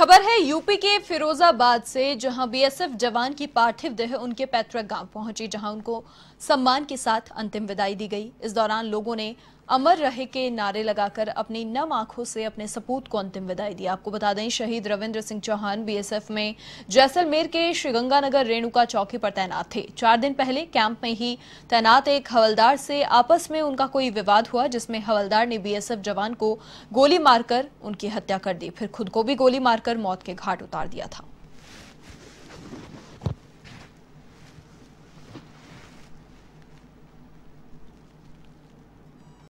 खबर है यूपी के फिरोजाबाद से जहां बीएसएफ जवान की पार्थिव देह उनके पैतृक गांव पहुंची जहां उनको सम्मान के साथ अंतिम विदाई दी गई इस दौरान लोगों ने अमर रहे के नारे लगाकर अपनी नम आंखों से अपने सपूत को अंतिम विदाई दी आपको बता दें शहीद रविंद्र सिंह चौहान बीएसएफ में जैसलमेर के श्रीगंगानगर रेणुका चौकी पर तैनात थे चार दिन पहले कैंप में ही तैनात एक हवलदार से आपस में उनका कोई विवाद हुआ जिसमें हवलदार ने बीएसएफ जवान को गोली मारकर उनकी हत्या कर दी फिर खुद को भी गोली मारकर मौत के घाट उतार दिया था